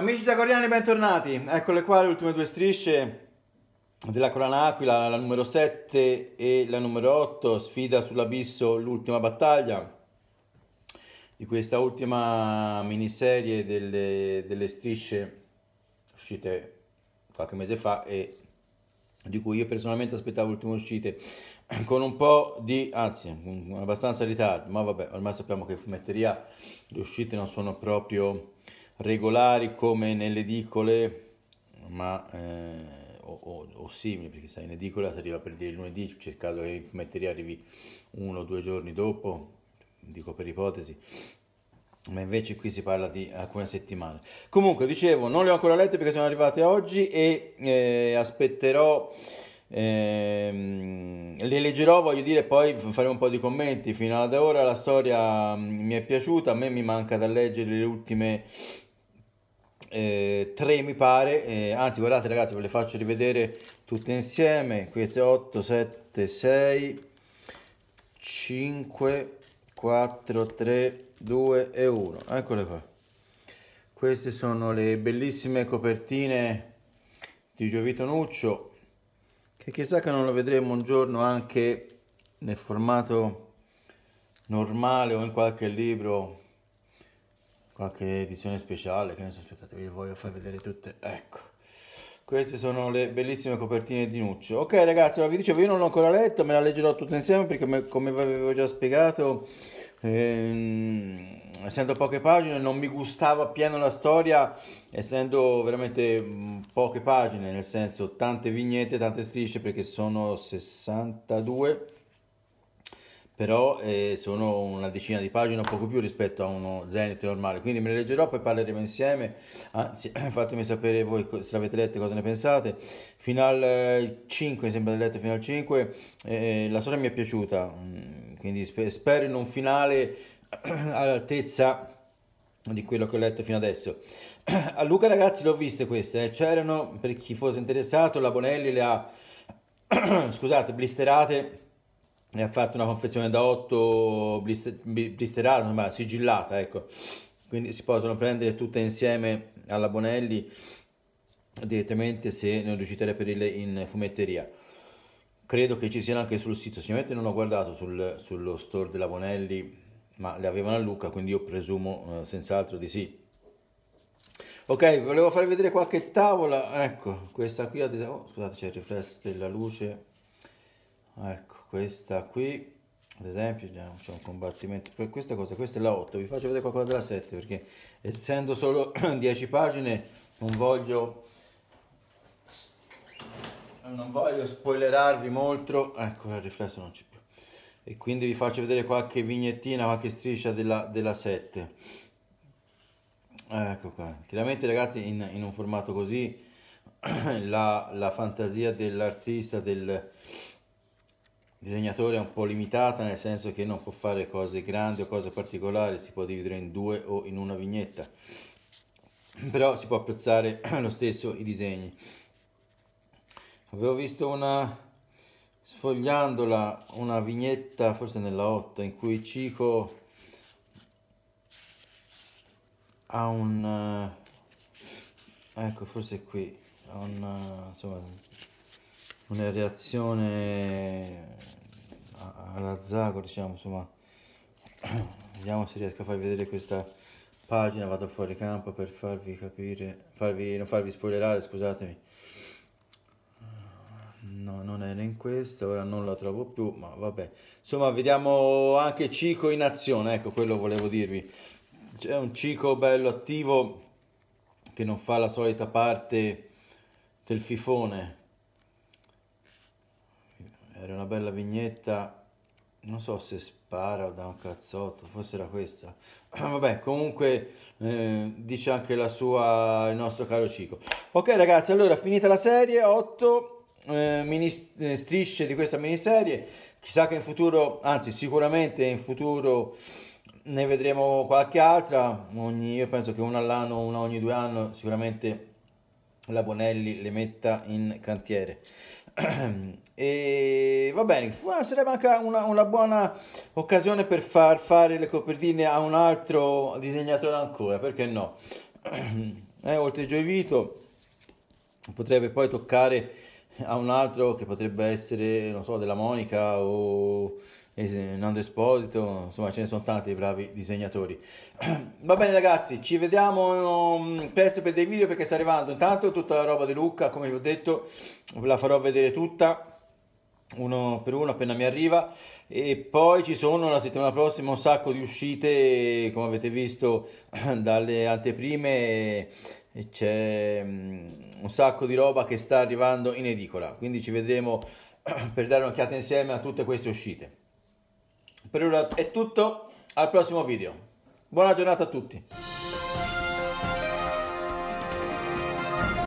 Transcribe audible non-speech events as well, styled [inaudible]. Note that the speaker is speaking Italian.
Amici zagoriani, bentornati. Eccole qua le ultime due strisce della Corana Aquila, la numero 7 e la numero 8, sfida sull'abisso, l'ultima battaglia di questa ultima miniserie delle, delle strisce uscite qualche mese fa e di cui io personalmente aspettavo ultime uscite [clears throat] con un po' di, anzi, abbastanza ritardo, ma vabbè, ormai sappiamo che in fumetteria le uscite non sono proprio regolari come nelle edicole, ma, eh, o, o, o, simili, perché sai in edicola si arriva per dire lunedì, c'è il caso che in fumetteria arrivi uno o due giorni dopo, dico per ipotesi, ma invece qui si parla di alcune settimane. Comunque, dicevo, non le ho ancora lette perché sono arrivate oggi e eh, aspetterò... Ehm, le leggerò, voglio dire, poi faremo un po' di commenti. Fino ad ora la storia mm, mi è piaciuta, a me mi manca da leggere le ultime eh, 3 mi pare, eh, anzi guardate ragazzi ve le faccio rivedere tutte insieme, queste 8, 7, 6, 5, 4, 3, 2 e 1, eccole qua. Queste sono le bellissime copertine di Giovito Nuccio, che chissà che non lo vedremo un giorno anche nel formato normale o in qualche libro qualche edizione speciale, che ne so, aspettate, vi voglio far vedere tutte, ecco. Queste sono le bellissime copertine di Nuccio. Ok ragazzi, allora vi dicevo, io non l'ho ancora letto me la leggerò tutta insieme perché come vi avevo già spiegato, ehm, essendo poche pagine, non mi gustava appieno la storia, essendo veramente mm, poche pagine, nel senso tante vignette, tante strisce, perché sono 62 però eh, sono una decina di pagine, poco più rispetto a uno Zenith normale, quindi me le leggerò, poi parleremo insieme, anzi [clears throat] fatemi sapere voi se l'avete letto cosa ne pensate. Fino al 5, mi sembra di letto fino al 5, eh, la storia mi è piaciuta, mm, quindi spero in un finale [clears throat] all'altezza di quello che ho letto fino adesso. [clears throat] A Luca ragazzi le ho viste queste, eh. c'erano per chi fosse interessato, la Bonelli le ha, scusate, blisterate ne ha fatto una confezione da 8 blister, blisterata, ma sigillata, ecco. Quindi si possono prendere tutte insieme alla Bonelli direttamente se non riuscite a reperirle in fumetteria. Credo che ci siano anche sul sito, sicuramente non ho guardato sul, sullo store della Bonelli, ma le avevano a Luca, quindi io presumo eh, senz'altro di sì. Ok, volevo farvi vedere qualche tavola, ecco, questa qui, ad esempio, oh, scusate c'è il riflesso della luce, Ah, ecco questa qui ad esempio c'è un combattimento per questa cosa questa è la 8 vi faccio vedere qualcosa della 7 perché essendo solo 10 [clears throat] pagine non voglio non voglio spoilerarvi molto ecco il riflesso non c'è più e quindi vi faccio vedere qualche vignettina qualche striscia della, della 7 ecco qua chiaramente ragazzi in, in un formato così [clears throat] la, la fantasia dell'artista del disegnatore è un po' limitata nel senso che non può fare cose grandi o cose particolari, si può dividere in due o in una vignetta, però si può apprezzare [clears throat] lo stesso i disegni. Avevo visto una sfogliandola una vignetta forse nella 8 in cui Cico ha un eh, ecco forse qui ha un eh, insomma una reazione alla Zago diciamo insomma vediamo se riesco a farvi vedere questa pagina vado fuori campo per farvi capire farvi, non farvi spoilerare scusatemi no non era in questa ora non la trovo più ma vabbè insomma vediamo anche Cico in azione ecco quello volevo dirvi c'è un Cico bello attivo che non fa la solita parte del fifone era una bella vignetta non so se spara o da un cazzotto forse era questa [clears throat] vabbè comunque eh, dice anche la sua il nostro caro Cico ok ragazzi allora finita la serie 8 eh, eh, strisce di questa miniserie chissà che in futuro anzi sicuramente in futuro ne vedremo qualche altra ogni, io penso che una all'anno una ogni due anni sicuramente la Bonelli le metta in cantiere [clears throat] e va bene, ah, sarebbe anche una, una, buona occasione per far fare le copertine a un altro disegnatore ancora, perché no? [clears throat] Eh, oltre a Vito potrebbe poi toccare a un altro che potrebbe essere, non so, della Monica o Nando Esposito, insomma ce ne sono tanti bravi disegnatori. [clears throat] Va bene ragazzi, ci vediamo mm, presto per dei video perché sta arrivando intanto tutta la roba di Luca, come vi ho detto, ve la farò vedere tutta uno per uno appena mi arriva e poi ci sono la settimana prossima un sacco di uscite come avete visto [clears throat] dalle anteprime c'è mm, un sacco di roba che sta arrivando in edicola quindi ci vedremo [clears throat] per dare un'occhiata insieme a tutte queste uscite per ora è tutto, al prossimo video. Buona giornata a tutti.